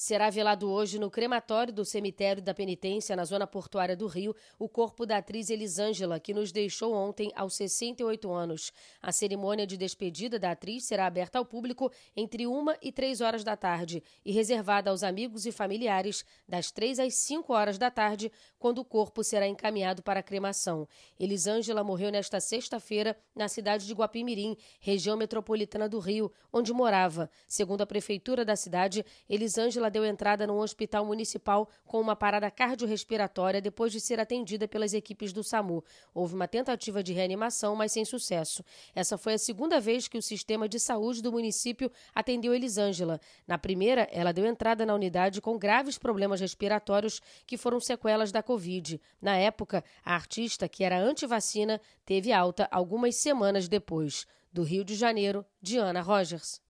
Será velado hoje no crematório do Cemitério da Penitência, na zona portuária do Rio, o corpo da atriz Elisângela, que nos deixou ontem aos 68 anos. A cerimônia de despedida da atriz será aberta ao público entre 1 e 3 horas da tarde e reservada aos amigos e familiares das 3 às 5 horas da tarde, quando o corpo será encaminhado para a cremação. Elisângela morreu nesta sexta-feira na cidade de Guapimirim, região metropolitana do Rio, onde morava. Segundo a prefeitura da cidade, Elisângela ela deu entrada num hospital municipal com uma parada cardiorrespiratória depois de ser atendida pelas equipes do SAMU. Houve uma tentativa de reanimação, mas sem sucesso. Essa foi a segunda vez que o sistema de saúde do município atendeu Elisângela. Na primeira, ela deu entrada na unidade com graves problemas respiratórios que foram sequelas da Covid. Na época, a artista, que era antivacina, teve alta algumas semanas depois. Do Rio de Janeiro, Diana Rogers.